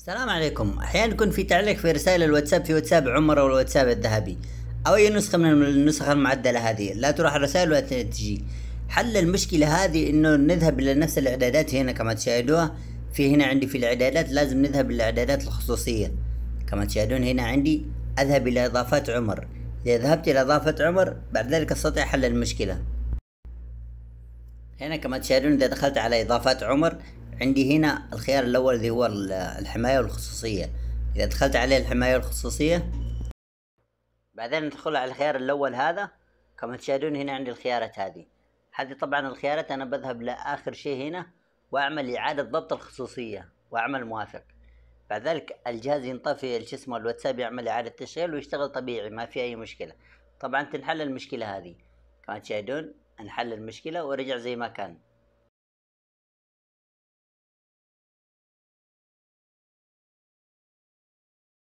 السلام عليكم احيانا يكون في تعليق في رسائل الواتساب في واتساب عمر او الواتساب الذهبي او اي نسخه من النسخ المعدله هذه لا تروح الرسائل ولا تجي حل المشكله هذه انه نذهب الى نفس الاعدادات هنا كما تشاهدوها في هنا عندي في الاعدادات لازم نذهب للاعدادات الخصوصيه كما تشاهدون هنا عندي اذهب الى اضافات عمر اذا ذهبت الى اضافه عمر بعد ذلك استطيع حل المشكله هنا كما تشاهدون اذا دخلت على اضافات عمر عندي هنا الخيار الاول اللي هو الحماية والخصوصية اذا دخلت عليه الحماية والخصوصية بعدين ندخل على الخيار الاول هذا كما تشاهدون هنا عندي الخيارات هذه هذه طبعا الخيارات انا بذهب لاخر شيء هنا واعمل اعادة ضبط الخصوصية واعمل موافق بعد ذلك الجهاز ينطفي شو اسمه الواتساب يعمل اعادة تشغيل ويشتغل طبيعي ما في اي مشكلة طبعا تنحل المشكلة هذه كما تشاهدون انحل المشكلة ورجع زي ما كان